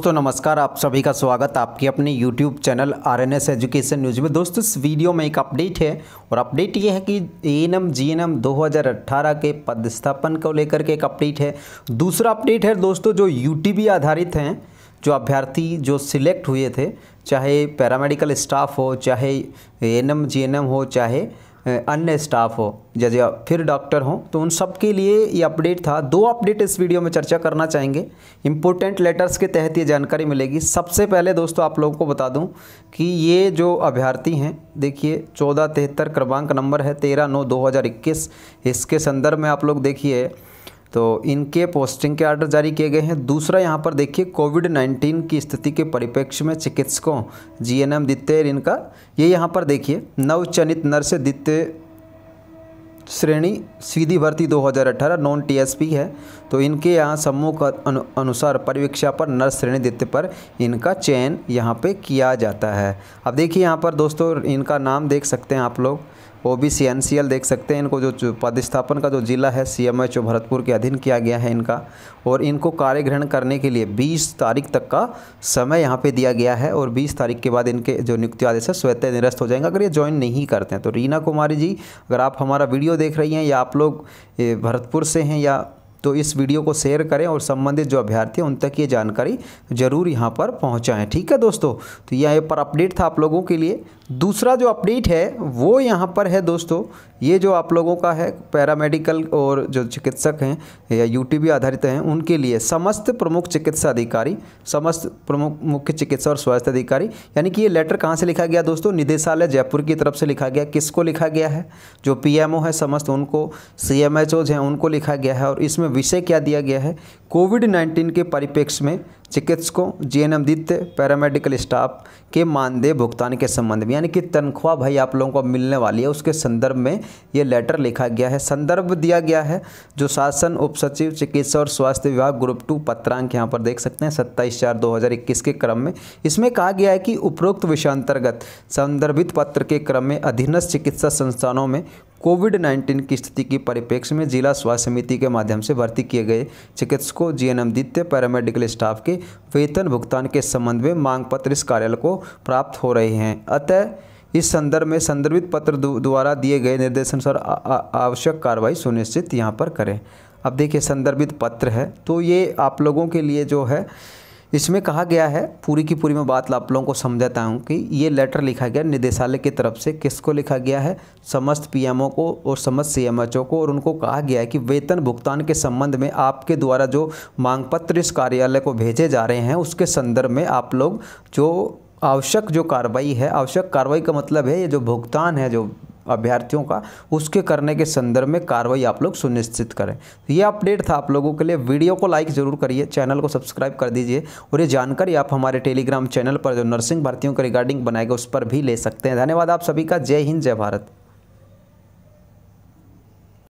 दोस्तों नमस्कार आप सभी का स्वागत आपके अपने YouTube channel R N S education news में दोस्तों इस वीडियो में एक अपडेट है और अपडेट ये है कि A N M G N M दो के पदस्थापन को लेकर के एक अपडेट है दूसरा अपडेट है दोस्तों जो यू आधारित हैं जो अभ्यर्थी जो सिलेक्ट हुए थे चाहे पैरामेडिकल स्टाफ हो चाहे A N M G N M हो चाहे अन्य स्टाफ हो जैसे या फिर डॉक्टर हों तो उन सब के लिए ये अपडेट था दो अपडेट इस वीडियो में चर्चा करना चाहेंगे इम्पोर्टेंट लेटर्स के तहत ये जानकारी मिलेगी सबसे पहले दोस्तों आप लोगों को बता दूं कि ये जो अभ्यर्थी हैं देखिए चौदह तिहत्तर क्रमांक नंबर है तेरह नौ दो हज़ार इक्कीस इसके संदर्भ में आप लोग देखिए तो इनके पोस्टिंग के आर्डर जारी किए गए हैं दूसरा यहाँ पर देखिए कोविड 19 की स्थिति के परिप्रेक्ष्य में चिकित्सकों जी एन एम दित्य इनका ये यहाँ पर देखिए नवचनित नर्स दित्य श्रेणी सीधी भर्ती 2018 नॉन टीएसपी है तो इनके यहाँ समूह का अनु, अनुसार परिवीक्षा पर नर्स श्रेणी दित्य पर इनका चयन यहाँ पर किया जाता है अब देखिए यहाँ पर दोस्तों इनका नाम देख सकते हैं आप लोग O B C N C L देख सकते हैं इनको जो पदस्थापन का जो जिला है C M H O Bharatpur के अधीन किया गया है इनका और इनको कार्य ग्रहण करने के लिए 20 तारीख तक का समय यहाँ पे दिया गया है और 20 तारीख के बाद इनके जो नियुक्ति आदेश है स्वतः निरस्त हो जाएंगे अगर ये ज्वाइन नहीं करते हैं तो रीना कुमारी जी अगर आप हमारा वीडियो देख रही हैं या आप लोग भरतपुर से हैं या तो इस वीडियो को शेयर करें और संबंधित जो अभ्यर्थी हैं उन तक ये जानकारी जरूर यहाँ पर पहुँचाएँ ठीक है दोस्तों तो यह पर अपडेट था आप लोगों के लिए दूसरा जो अपडेट है वो यहाँ पर है दोस्तों ये जो आप लोगों का है पैरामेडिकल और जो चिकित्सक हैं या यूटीबी आधारित हैं उनके लिए समस्त प्रमुख चिकित्सा अधिकारी समस्त प्रमुख मुख्य चिकित्सा और स्वास्थ्य अधिकारी यानी कि ये लेटर कहाँ से लिखा गया दोस्तों निदेशालय जयपुर की तरफ से लिखा गया किसको लिखा गया है जो पी है समस्त उनको सी एम हैं उनको लिखा गया है और इसमें विषय क्या दिया गया है कोविड नाइन्टीन के परिप्रेक्ष्य में चिकित्सकों जी एन पैरामेडिकल स्टाफ के मानदेय भुगतान के संबंध में यानी कि तनख्वाह भाई आप लोगों को मिलने वाली है उसके संदर्भ में ये लेटर लिखा गया है संदर्भ दिया गया है जो शासन उप सचिव चिकित्सा और स्वास्थ्य विभाग ग्रुप टू पत्रांक यहाँ पर देख सकते हैं सत्ताईस चार दो के क्रम में इसमें कहा गया है कि उपरोक्त विषयांतर्गत संदर्भित पत्र के क्रम में अधीनस्थ चिकित्सा संस्थानों में कोविड 19 की स्थिति की परिप्रेक्ष्य में जिला स्वास्थ्य समिति के माध्यम से भर्ती किए गए चिकित्सकों जीएनएमदित्य पैरामेडिकल स्टाफ के वेतन भुगतान के संबंध में मांग पत्र इस कार्यालय को प्राप्त हो रहे हैं अतः इस संदर्भ में संदर्भित पत्र द्वारा दिए गए निर्देशानुसार आवश्यक कार्रवाई सुनिश्चित यहाँ पर करें अब देखिए संदर्भित पत्र है तो ये आप लोगों के लिए जो है इसमें कहा गया है पूरी की पूरी मैं बात आप लोगों को समझाता हूँ कि ये लेटर लिखा गया निदेशालय की तरफ से किसको लिखा गया है समस्त पीएमओ को और समस्त सीएमएचओ को और उनको कहा गया है कि वेतन भुगतान के संबंध में आपके द्वारा जो मांग पत्र इस कार्यालय को भेजे जा रहे हैं उसके संदर्भ में आप लोग जो आवश्यक जो कार्रवाई है आवश्यक कार्रवाई का मतलब है ये जो भुगतान है जो अभ्यर्थियों का उसके करने के संदर्भ में कार्रवाई आप लोग सुनिश्चित करें तो ये अपडेट था आप लोगों के लिए वीडियो को लाइक ज़रूर करिए चैनल को सब्सक्राइब कर दीजिए और ये जानकारी आप हमारे टेलीग्राम चैनल पर जो नर्सिंग भर्तियों के रिगार्डिंग बनाएगा उस पर भी ले सकते हैं धन्यवाद आप सभी का जय हिंद जय भारत